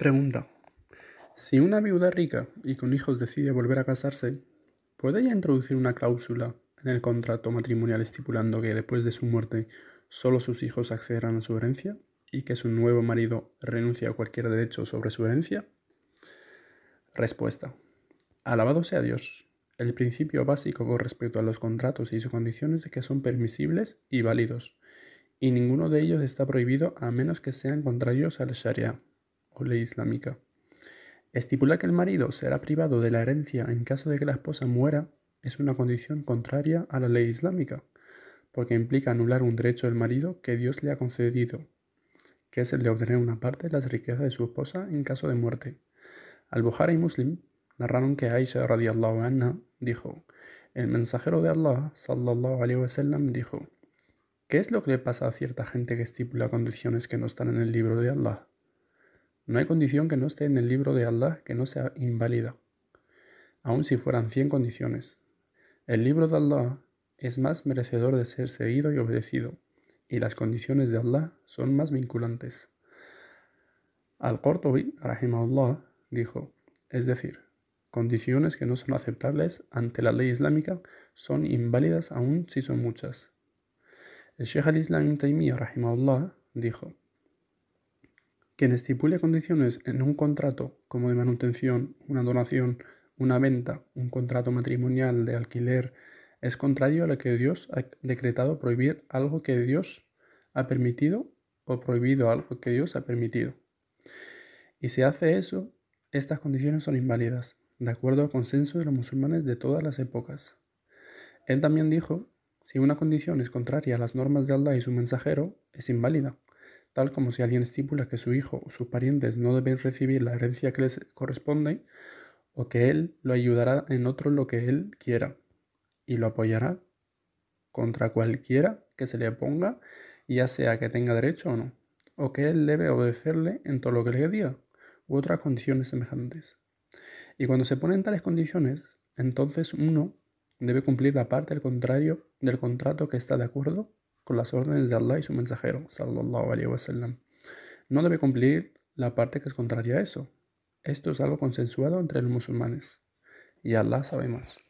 Pregunta. Si una viuda rica y con hijos decide volver a casarse, ¿puede ella introducir una cláusula en el contrato matrimonial estipulando que después de su muerte solo sus hijos accederán a su herencia y que su nuevo marido renuncie a cualquier derecho sobre su herencia? Respuesta. Alabado sea Dios. El principio básico con respecto a los contratos y sus condiciones es que son permisibles y válidos, y ninguno de ellos está prohibido a menos que sean contrarios a la Sharia ley islámica. Estipular que el marido será privado de la herencia en caso de que la esposa muera es una condición contraria a la ley islámica, porque implica anular un derecho del marido que Dios le ha concedido, que es el de obtener una parte de las riquezas de su esposa en caso de muerte. al Buhari y Muslim narraron que Aisha radiallahu anha dijo, el mensajero de Allah sallallahu alaihi wasallam dijo, ¿qué es lo que le pasa a cierta gente que estipula condiciones que no están en el libro de Allah? No hay condición que no esté en el libro de Allah que no sea inválida, aun si fueran 100 condiciones. El libro de Allah es más merecedor de ser seguido y obedecido, y las condiciones de Allah son más vinculantes. Al-Qurtubi, rahimahullah, dijo, es decir, condiciones que no son aceptables ante la ley islámica son inválidas aun si son muchas. El Sheikh al-Islam Taymiyyah, rahimahullah, dijo, quien estipule condiciones en un contrato, como de manutención, una donación, una venta, un contrato matrimonial de alquiler, es contrario a lo que Dios ha decretado prohibir algo que Dios ha permitido o prohibido algo que Dios ha permitido. Y si hace eso, estas condiciones son inválidas, de acuerdo al consenso de los musulmanes de todas las épocas. Él también dijo, si una condición es contraria a las normas de Allah y su mensajero, es inválida tal como si alguien estipula que su hijo o sus parientes no deben recibir la herencia que les corresponde, o que él lo ayudará en otro lo que él quiera, y lo apoyará contra cualquiera que se le oponga, ya sea que tenga derecho o no, o que él debe obedecerle en todo lo que le diga, u otras condiciones semejantes. Y cuando se ponen tales condiciones, entonces uno debe cumplir la parte del contrario del contrato que está de acuerdo con las órdenes de Allah y su mensajero, sallallahu alayhi sallam. No debe cumplir la parte que es contraria a eso. Esto es algo consensuado entre los musulmanes. Y Allah sabe más.